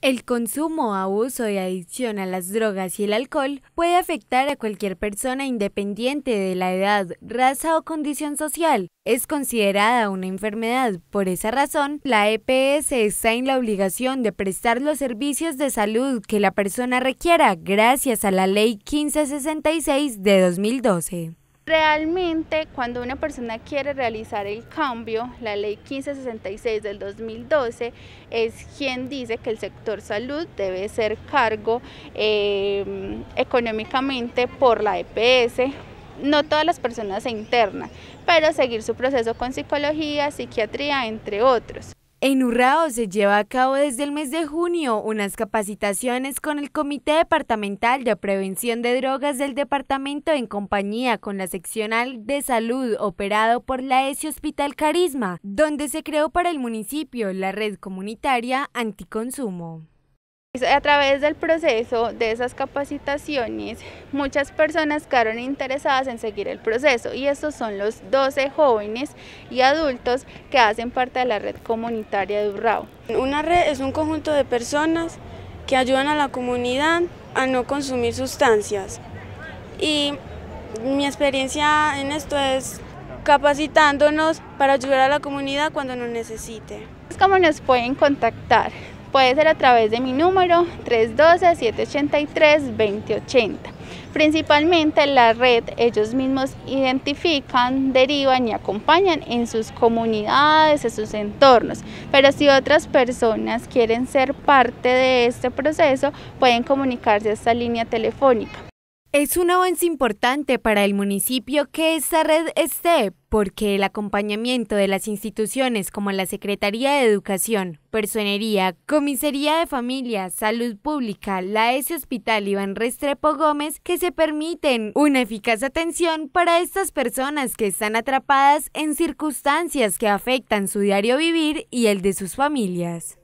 El consumo, abuso y adicción a las drogas y el alcohol puede afectar a cualquier persona independiente de la edad, raza o condición social. Es considerada una enfermedad. Por esa razón, la EPS está en la obligación de prestar los servicios de salud que la persona requiera gracias a la Ley 1566 de 2012. Realmente, cuando una persona quiere realizar el cambio, la ley 1566 del 2012 es quien dice que el sector salud debe ser cargo em, económicamente por la EPS, no todas las personas se internan, pero seguir su proceso con psicología, psiquiatría, entre otros. En Urrao se lleva a cabo desde el mes de junio unas capacitaciones con el Comité Departamental de Prevención de Drogas del Departamento en compañía con la Seccional de Salud operado por la ESI Hospital Carisma, donde se creó para el municipio la red comunitaria anticonsumo. A través del proceso de esas capacitaciones, muchas personas quedaron interesadas en seguir el proceso y estos son los 12 jóvenes y adultos que hacen parte de la red comunitaria de Urrao. Una red es un conjunto de personas que ayudan a la comunidad a no consumir sustancias y mi experiencia en esto es capacitándonos para ayudar a la comunidad cuando nos necesite. ¿Cómo nos pueden contactar? Puede ser a través de mi número 312-783-2080. Principalmente en la red ellos mismos identifican, derivan y acompañan en sus comunidades, en sus entornos. Pero si otras personas quieren ser parte de este proceso, pueden comunicarse a esta línea telefónica es un avance importante para el municipio que esta red esté, porque el acompañamiento de las instituciones como la Secretaría de Educación, Personería, Comisaría de Familia, Salud Pública, la S Hospital Iván Restrepo Gómez, que se permiten una eficaz atención para estas personas que están atrapadas en circunstancias que afectan su diario vivir y el de sus familias.